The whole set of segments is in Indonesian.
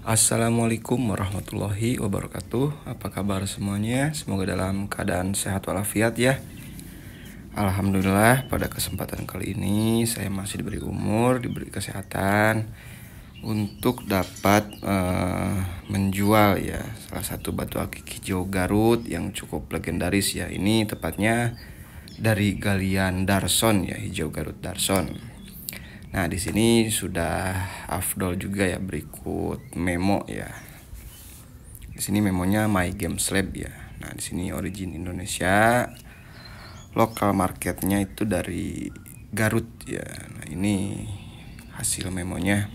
Assalamualaikum warahmatullahi wabarakatuh Apa kabar semuanya? Semoga dalam keadaan sehat walafiat ya Alhamdulillah pada kesempatan kali ini Saya masih diberi umur, diberi kesehatan Untuk dapat uh, menjual ya Salah satu batu akik hijau Garut yang cukup legendaris ya Ini tepatnya dari galian Darson ya Hijau Garut Darson Nah, di sini sudah afdol juga ya berikut memo ya. Di sini memonya My Games Lab ya. Nah, di sini origin Indonesia. Lokal marketnya itu dari Garut ya. Nah, ini hasil memonya.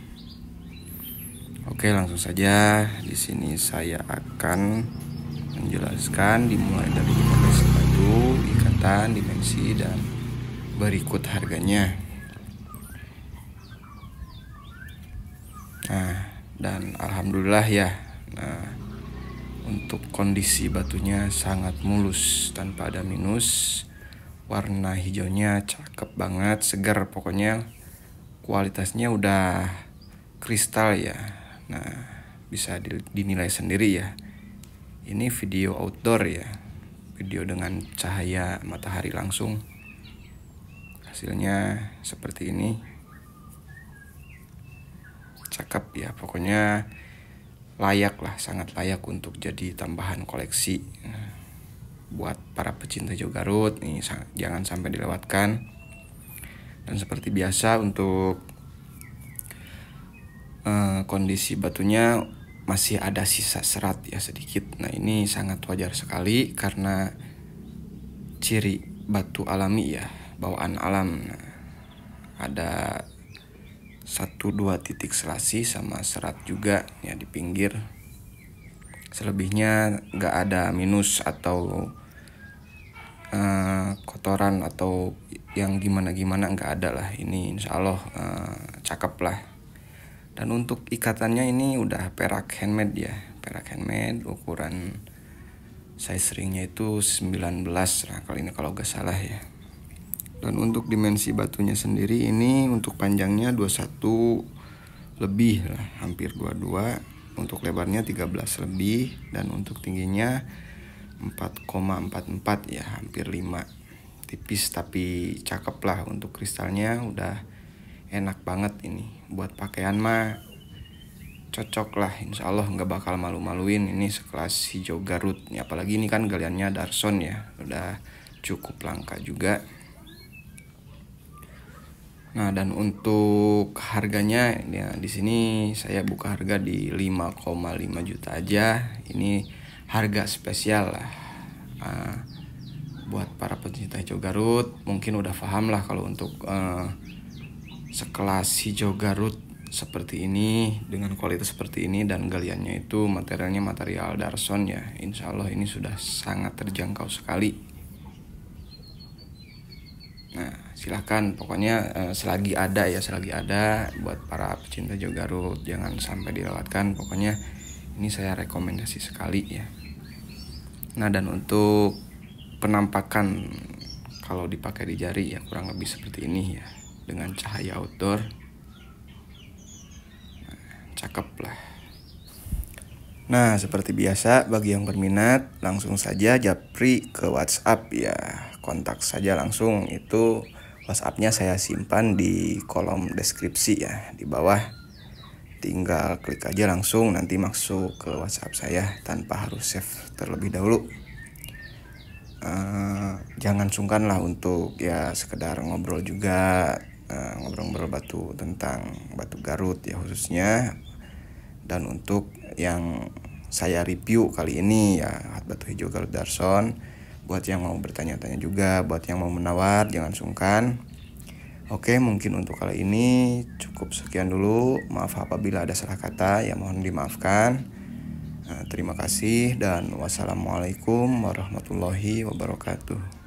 Oke, langsung saja di sini saya akan menjelaskan dimulai dari ikatan baju, ikatan, dimensi dan berikut harganya. Nah, dan alhamdulillah ya. Nah, untuk kondisi batunya sangat mulus tanpa ada minus. Warna hijaunya cakep banget, segar pokoknya. Kualitasnya udah kristal ya. Nah, bisa dinilai sendiri ya. Ini video outdoor ya. Video dengan cahaya matahari langsung. Hasilnya seperti ini cakep ya pokoknya layak lah sangat layak untuk jadi tambahan koleksi eh, buat para pecinta Jo Garut nih jangan sampai dilewatkan dan seperti biasa untuk uh, kondisi batunya masih ada sisa serat ya sedikit nah ini sangat wajar sekali karena ciri batu alami ya bawaan alam nah, ada satu dua titik selasi sama serat juga ya di pinggir selebihnya nggak ada minus atau uh, kotoran atau yang gimana gimana nggak ada lah ini insya Allah uh, cakep lah dan untuk ikatannya ini udah perak handmade ya perak handmade ukuran size ringnya itu 19 lah kali ini kalau gak salah ya dan untuk dimensi batunya sendiri ini untuk panjangnya 21 lebih lah hampir 22 untuk lebarnya 13 lebih dan untuk tingginya 4,44 ya hampir 5 tipis tapi cakep lah untuk kristalnya udah enak banget ini buat pakaian mah cocok lah insya Allah nggak bakal malu-maluin ini sekelas hijau Garut ya apalagi ini kan galiannya Darson ya udah cukup langka juga Nah, dan untuk harganya ya di sini saya buka harga di 5,5 juta aja. Ini harga spesial lah. Uh, buat para pencinta hijau Garut mungkin udah paham lah kalau untuk uh, sekelas hijau Garut seperti ini dengan kualitas seperti ini dan galiannya itu materialnya material Darson ya Insya Allah ini sudah sangat terjangkau sekali silahkan pokoknya eh, selagi ada ya selagi ada buat para pecinta Jo Garut jangan sampai dilewatkan pokoknya ini saya rekomendasi sekali ya nah dan untuk penampakan kalau dipakai di jari ya kurang lebih seperti ini ya dengan cahaya outdoor nah, cakep lah Nah, seperti biasa, bagi yang berminat, langsung saja japri ke WhatsApp ya. Kontak saja langsung, itu WhatsApp-nya saya simpan di kolom deskripsi ya di bawah tinggal klik aja langsung nanti masuk ke WhatsApp saya tanpa harus save terlebih dahulu uh, jangan sungkan lah untuk ya sekedar ngobrol juga eh, ngobrol-ngobrol batu tentang batu Garut ya khususnya dan untuk yang saya review kali ini ya batu hijau Garut Darson buat yang mau bertanya-tanya juga buat yang mau menawar jangan sungkan oke mungkin untuk kali ini cukup sekian dulu maaf apabila ada salah kata ya mohon dimaafkan nah, terima kasih dan wassalamualaikum warahmatullahi wabarakatuh